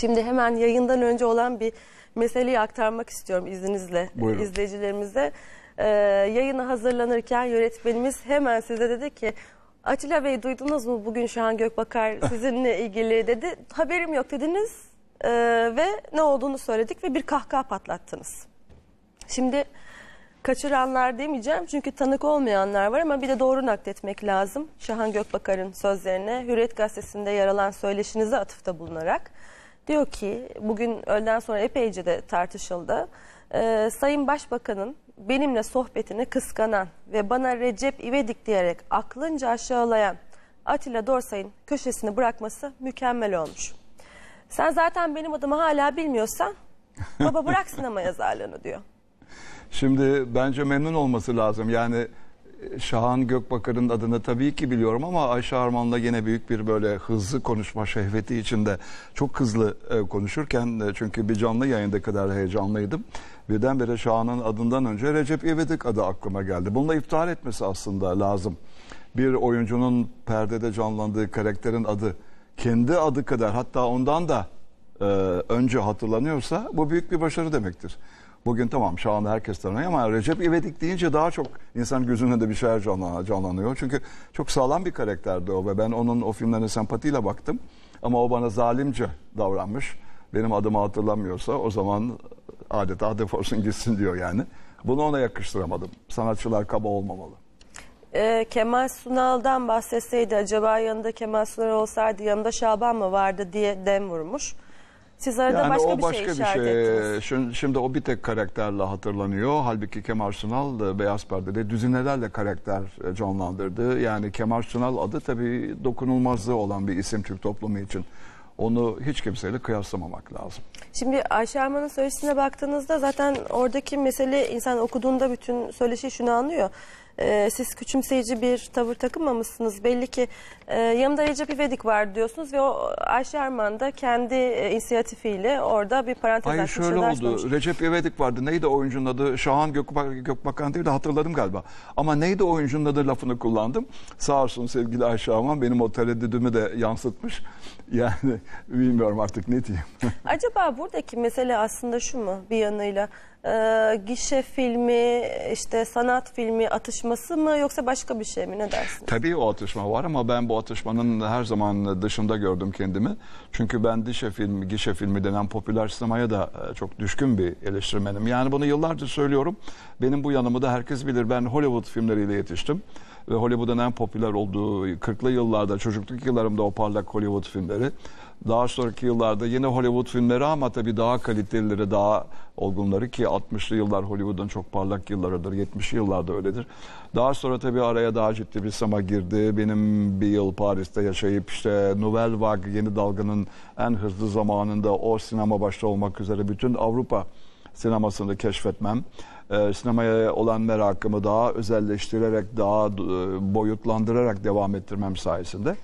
Şimdi hemen yayından önce olan bir meseleyi aktarmak istiyorum izninizle Buyurun. izleyicilerimize. Ee, yayına hazırlanırken yönetmenimiz hemen size dedi ki Atilla Bey duydunuz mu bugün Şahan Gökbakar sizinle ilgili dedi. Haberim yok dediniz ee, ve ne olduğunu söyledik ve bir kahkaha patlattınız. Şimdi kaçıranlar demeyeceğim çünkü tanık olmayanlar var ama bir de doğru nakletmek lazım. Şahan Gökbakar'ın sözlerine Hürriyet Gazetesi'nde yer alan söyleşinize atıfta bulunarak. Diyor ki bugün öğleden sonra epeyce de tartışıldı. Ee, Sayın Başbakan'ın benimle sohbetini kıskanan ve bana Recep İvedik diyerek aklınca aşağılayan Atilla Dorsay'ın köşesini bırakması mükemmel olmuş. Sen zaten benim adımı hala bilmiyorsan baba bırak sinema yazarlığını diyor. Şimdi bence memnun olması lazım. Yani Şahan Gökbakar'ın adını tabii ki biliyorum ama Ayşe Arman'la yine büyük bir böyle hızlı konuşma şehveti içinde çok hızlı e, konuşurken e, çünkü bir canlı yayında kadar heyecanlıydım. Birdenbire Şahan'ın adından önce Recep İvedik adı aklıma geldi. Bununla iptal etmesi aslında lazım. Bir oyuncunun perdede canlandığı karakterin adı kendi adı kadar hatta ondan da e, önce hatırlanıyorsa bu büyük bir başarı demektir. Bugün tamam şu anda herkes tanıyor ama Recep İvedik deyince daha çok insan gözünde de bir şeyler canlanıyor. Çünkü çok sağlam bir karakterdi o ve ben onun o filmlerine sempatiyle baktım. Ama o bana zalimce davranmış. Benim adımı hatırlamıyorsa o zaman adeta defolsun gitsin diyor yani. Bunu ona yakıştıramadım. Sanatçılar kaba olmamalı. E, Kemal Sunal'dan bahsetseydi acaba yanında Kemal Sunal olsaydı yanında Şaban mı vardı diye dem vurmuş. Siz arada yani başka, o bir şey başka şey bir şey Şimdi, şimdi o bir tek karakterle hatırlanıyor. Halbuki Kemal Sunal Beyaz Perde'de düzinelerle karakter e, canlandırdı. Yani Kemal Sunal adı tabii dokunulmazlığı olan bir isim Türk toplumu için. Onu hiç kimseyle kıyaslamamak lazım. Şimdi Ayşe Arman'ın söyleşisine baktığınızda zaten oradaki mesele insan okuduğunda bütün söyleşi şunu anlıyor e, siz küçümseyici bir tavır takınmamışsınız. Belli ki e, yanında Recep İvedik var diyorsunuz ve o Ayşe Arman da kendi e, inisiyatifiyle orada bir parantez Hayır şöyle oldu. Açmamış. Recep İvedik vardı. Neydi oyuncunun adı? Şahan Gökbak Gökbakan değil de hatırladım galiba. Ama neydi oyuncunun adı lafını kullandım. Sağ olsun sevgili Ayşe Arman benim o tereddüdümü de yansıtmış. Yani bilmiyorum artık ne diyeyim. Acaba buradaki mesele aslında şu mu bir yanıyla? e, gişe filmi, işte sanat filmi atışması mı yoksa başka bir şey mi ne dersin? Tabii o atışma var ama ben bu atışmanın her zaman dışında gördüm kendimi. Çünkü ben dişe filmi, gişe filmi denen popüler sinemaya da e, çok düşkün bir eleştirmenim. Yani bunu yıllardır söylüyorum. Benim bu yanımı da herkes bilir. Ben Hollywood filmleriyle yetiştim ve Hollywood'un en popüler olduğu 40'lı yıllarda çocukluk yıllarımda o parlak Hollywood filmleri daha sonraki yıllarda yine Hollywood filmleri ama tabii daha kalitelileri, daha olgunları ki 60'lı yıllar Hollywood'un çok parlak yıllarıdır, 70'li yıllarda öyledir. Daha sonra tabii araya daha ciddi bir sama girdi. Benim bir yıl Paris'te yaşayıp işte Nouvelle Vague yeni dalganın en hızlı zamanında o sinema başta olmak üzere bütün Avrupa sinemasını keşfetmem e, sinemaya olan merakımı daha özelleştirerek, daha e, boyutlandırarak devam ettirmem sayesinde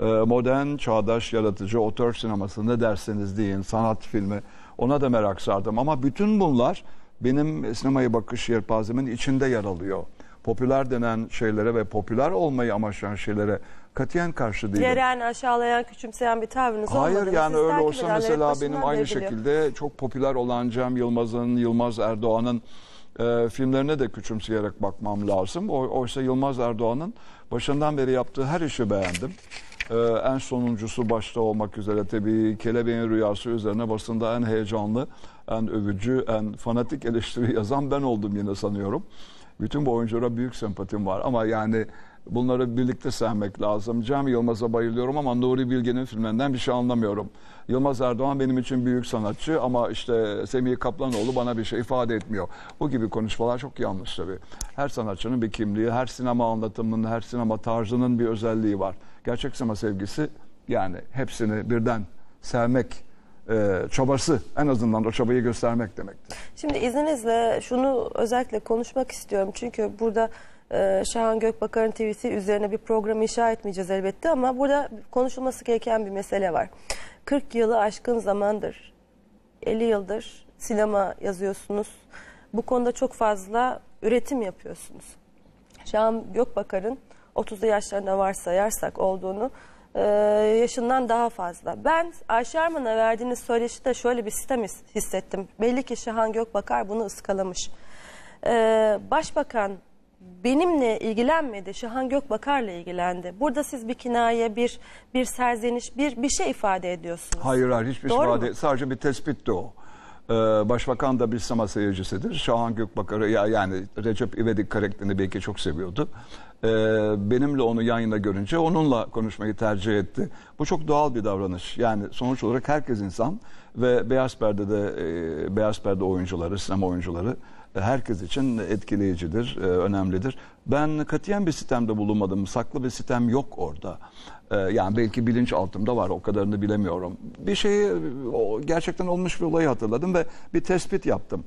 ee, modern, çağdaş, yaratıcı, otör sineması ne derseniz deyin, sanat filmi ona da merak sardım. Ama bütün bunlar benim sinemayı bakış yelpazemin içinde yer alıyor. Popüler denen şeylere ve popüler olmayı amaçlayan şeylere katiyen karşı değilim. Yeren, aşağılayan, küçümseyen bir tavrınız Hayır, olmadı. Hayır yani Siz öyle olsa mesela benim aynı şekilde çok popüler olan Cem Yılmaz'ın, Yılmaz Erdoğan'ın e, filmlerine de küçümseyerek bakmam lazım. O, oysa Yılmaz Erdoğan'ın başından beri yaptığı her işi beğendim. Ee, en sonuncusu başta olmak üzere tabii Kelebeğin Rüyası üzerine basında en heyecanlı, en övücü, en fanatik eleştiri yazan ben oldum yine sanıyorum. Bütün bu oyunculara büyük sempatim var ama yani Bunları birlikte sevmek lazım. Cem Yılmaz'a bayılıyorum ama Nuri Bilge'nin filminden bir şey anlamıyorum. Yılmaz Erdoğan benim için büyük sanatçı ama işte Semih Kaplanoğlu bana bir şey ifade etmiyor. Bu gibi konuşmalar çok yanlış tabii. Her sanatçının bir kimliği, her sinema anlatımının, her sinema tarzının bir özelliği var. Gerçek sinema sevgisi yani hepsini birden sevmek e, çabası en azından o çabayı göstermek demektir. Şimdi izninizle şunu özellikle konuşmak istiyorum. Çünkü burada e, Şahan Gökbakar'ın tweet'i üzerine bir program inşa etmeyeceğiz elbette ama burada konuşulması gereken bir mesele var. 40 yılı aşkın zamandır, 50 yıldır sinema yazıyorsunuz. Bu konuda çok fazla üretim yapıyorsunuz. Şahan Gökbakar'ın 30'lu yaşlarında varsayarsak olduğunu e, yaşından daha fazla. Ben Ayşe Arman'a verdiğiniz söyleşi de şöyle bir sistem hissettim. Belli ki Şahan Gökbakar bunu ıskalamış. E, Başbakan benimle ilgilenmedi. Şahan Gökbakar'la ilgilendi. Burada siz bir kinaye, bir bir serzeniş, bir bir şey ifade ediyorsunuz. Hayır hayır hiçbir Doğru şey ifade Sadece bir tespit de o. Ee, başbakan da bir sinema seyircisidir. Şahan Gökbakar'ı ya, yani Recep İvedik karakterini belki çok seviyordu. Ee, benimle onu yan yana görünce onunla konuşmayı tercih etti. Bu çok doğal bir davranış. Yani sonuç olarak herkes insan ve beyaz perde de e, beyaz perde oyuncuları, sinema oyuncuları e, herkes için etkileyicidir, e, önemlidir. Ben katiyen bir sistemde bulunmadım. Saklı bir sistem yok orada. Yani belki bilinç altımda var o kadarını bilemiyorum. Bir şeyi gerçekten olmuş bir olayı hatırladım ve bir tespit yaptım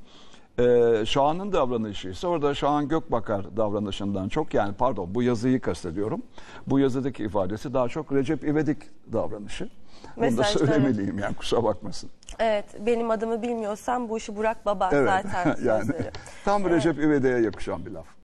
e, Şahan'ın davranışı ise orada Şahan Gökbakar davranışından çok yani pardon bu yazıyı kastediyorum. Bu yazıdaki ifadesi daha çok Recep İvedik davranışı. Mesajda, Onu da söylemeliyim yani kusura bakmasın. Evet benim adımı bilmiyorsan bu işi Burak Baba evet, zaten. yani, tam Recep evet. İvedik'e yakışan bir laf.